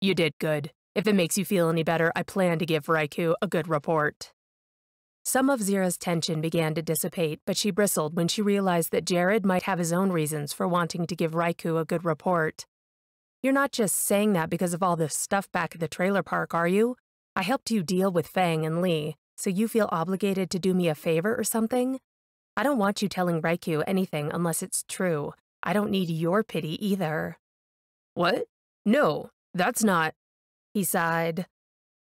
You did good. If it makes you feel any better, I plan to give Raikou a good report. Some of Zira's tension began to dissipate, but she bristled when she realized that Jared might have his own reasons for wanting to give Raikou a good report. You're not just saying that because of all this stuff back at the trailer park, are you? I helped you deal with Fang and Lee, so you feel obligated to do me a favor or something? I don't want you telling Raikou anything unless it's true. I don't need your pity either. What? No, that's not, he sighed.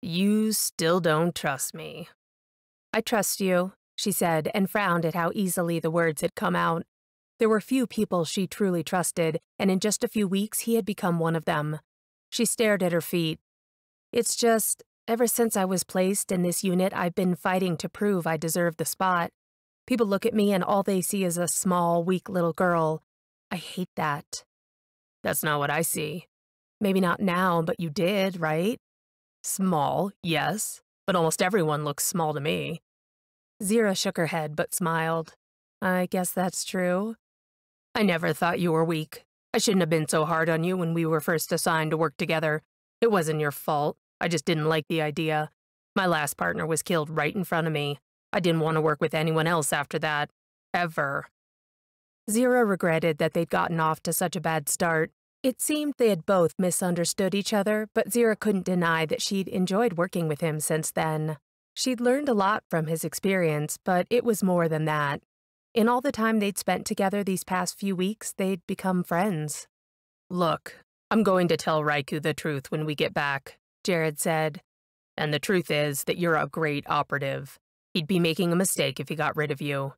You still don't trust me. I trust you, she said, and frowned at how easily the words had come out. There were few people she truly trusted, and in just a few weeks he had become one of them. She stared at her feet. It's just, ever since I was placed in this unit, I've been fighting to prove I deserve the spot. People look at me and all they see is a small, weak little girl. I hate that. That's not what I see. Maybe not now, but you did, right? Small, yes, but almost everyone looks small to me. Zira shook her head but smiled. I guess that's true. I never thought you were weak. I shouldn't have been so hard on you when we were first assigned to work together. It wasn't your fault. I just didn't like the idea. My last partner was killed right in front of me. I didn't want to work with anyone else after that. Ever. Zira regretted that they'd gotten off to such a bad start. It seemed they had both misunderstood each other, but Zira couldn't deny that she'd enjoyed working with him since then. She'd learned a lot from his experience, but it was more than that. In all the time they'd spent together these past few weeks, they'd become friends. Look, I'm going to tell Raiku the truth when we get back, Jared said. And the truth is that you're a great operative. He'd be making a mistake if he got rid of you.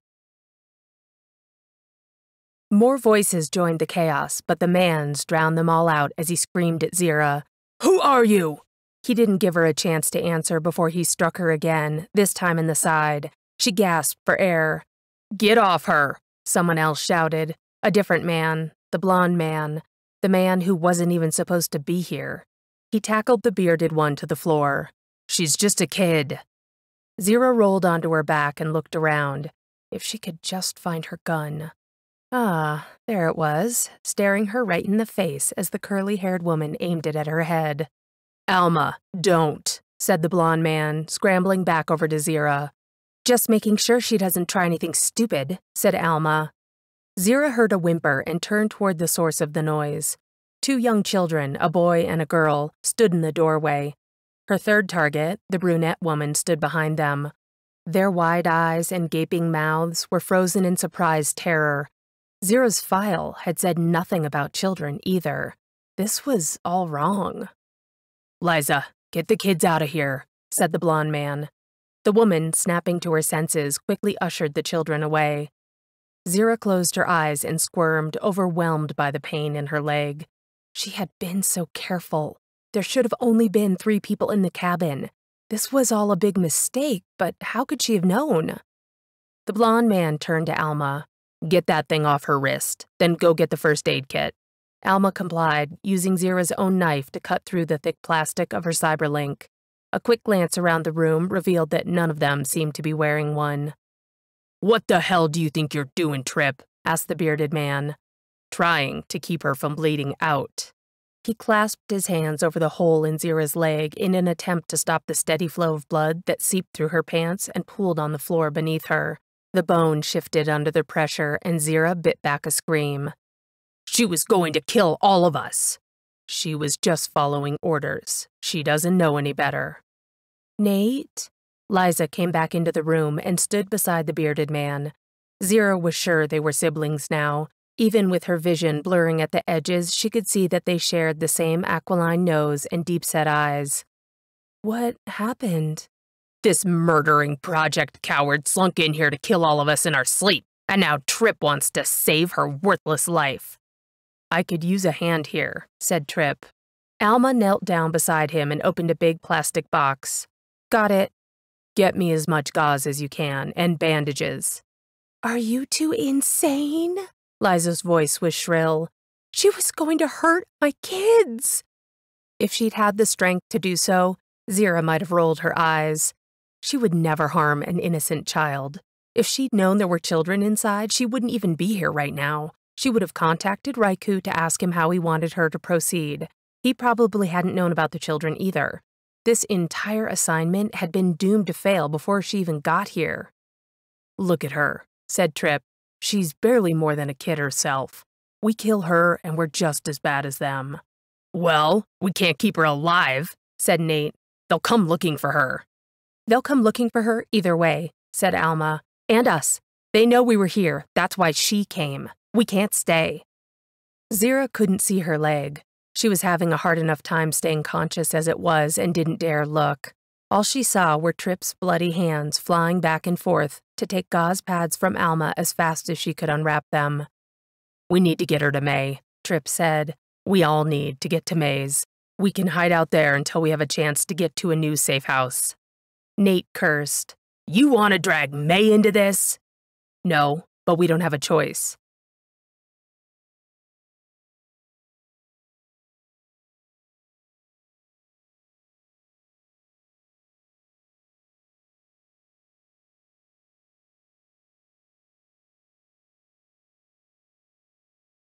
More voices joined the chaos, but the man's drowned them all out as he screamed at Zira, Who are you? He didn't give her a chance to answer before he struck her again, this time in the side. She gasped for air. Get off her, someone else shouted. A different man, the blond man, the man who wasn't even supposed to be here. He tackled the bearded one to the floor. She's just a kid. Zira rolled onto her back and looked around. If she could just find her gun. Ah, there it was, staring her right in the face as the curly-haired woman aimed it at her head. Alma, don't, said the blond man, scrambling back over to Zira. Just making sure she doesn't try anything stupid, said Alma. Zira heard a whimper and turned toward the source of the noise. Two young children, a boy and a girl, stood in the doorway. Her third target, the brunette woman, stood behind them. Their wide eyes and gaping mouths were frozen in surprised terror Zero's file had said nothing about children either. This was all wrong. Liza, get the kids out of here, said the blond man. The woman, snapping to her senses, quickly ushered the children away. Zira closed her eyes and squirmed, overwhelmed by the pain in her leg. She had been so careful. There should have only been three people in the cabin. This was all a big mistake, but how could she have known? The blond man turned to Alma. Get that thing off her wrist, then go get the first aid kit. Alma complied, using Zira's own knife to cut through the thick plastic of her cyberlink. A quick glance around the room revealed that none of them seemed to be wearing one. What the hell do you think you're doing, Trip? asked the bearded man, trying to keep her from bleeding out. He clasped his hands over the hole in Zira's leg in an attempt to stop the steady flow of blood that seeped through her pants and pooled on the floor beneath her. The bone shifted under the pressure, and Zira bit back a scream. She was going to kill all of us. She was just following orders. She doesn't know any better. Nate? Liza came back into the room and stood beside the bearded man. Zira was sure they were siblings now. Even with her vision blurring at the edges, she could see that they shared the same aquiline nose and deep-set eyes. What happened? This murdering Project coward slunk in here to kill all of us in our sleep, and now Trip wants to save her worthless life. I could use a hand here, said Trip. Alma knelt down beside him and opened a big plastic box. Got it. Get me as much gauze as you can, and bandages. Are you two insane? Liza's voice was shrill. She was going to hurt my kids. If she'd had the strength to do so, Zira might have rolled her eyes. She would never harm an innocent child. If she'd known there were children inside, she wouldn't even be here right now. She would have contacted Raikou to ask him how he wanted her to proceed. He probably hadn't known about the children either. This entire assignment had been doomed to fail before she even got here. Look at her, said Tripp. She's barely more than a kid herself. We kill her and we're just as bad as them. Well, we can't keep her alive, said Nate. They'll come looking for her. They'll come looking for her either way, said Alma, and us. They know we were here. That's why she came. We can't stay. Zira couldn't see her leg. She was having a hard enough time staying conscious as it was and didn't dare look. All she saw were Tripp's bloody hands flying back and forth to take gauze pads from Alma as fast as she could unwrap them. We need to get her to May, Tripp said. We all need to get to May's. We can hide out there until we have a chance to get to a new safe house. Nate cursed. You want to drag May into this? No, but we don't have a choice.